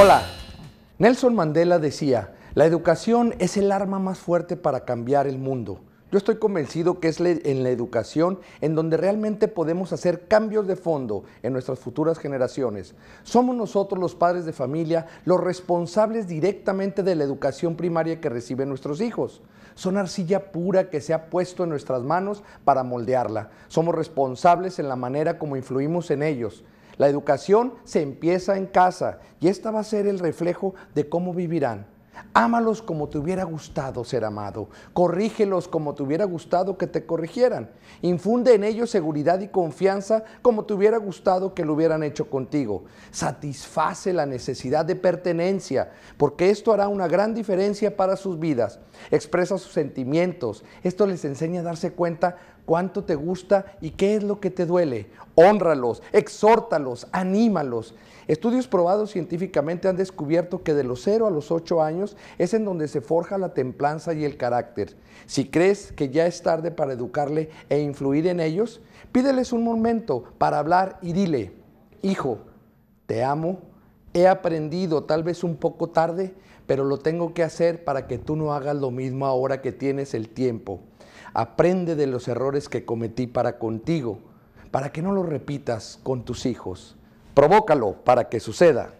Hola, Nelson Mandela decía, la educación es el arma más fuerte para cambiar el mundo. Yo estoy convencido que es en la educación en donde realmente podemos hacer cambios de fondo en nuestras futuras generaciones. Somos nosotros los padres de familia los responsables directamente de la educación primaria que reciben nuestros hijos. Son arcilla pura que se ha puesto en nuestras manos para moldearla. Somos responsables en la manera como influimos en ellos la educación se empieza en casa y esta va a ser el reflejo de cómo vivirán. Ámalos como te hubiera gustado ser amado. Corrígelos como te hubiera gustado que te corrigieran. Infunde en ellos seguridad y confianza como te hubiera gustado que lo hubieran hecho contigo. Satisface la necesidad de pertenencia, porque esto hará una gran diferencia para sus vidas. Expresa sus sentimientos. Esto les enseña a darse cuenta cuánto te gusta y qué es lo que te duele. Honralos, exhórtalos, anímalos. Estudios probados científicamente han descubierto que de los 0 a los 8 años, es en donde se forja la templanza y el carácter. Si crees que ya es tarde para educarle e influir en ellos, pídeles un momento para hablar y dile, hijo, te amo, he aprendido tal vez un poco tarde, pero lo tengo que hacer para que tú no hagas lo mismo ahora que tienes el tiempo. Aprende de los errores que cometí para contigo, para que no los repitas con tus hijos. Provócalo para que suceda.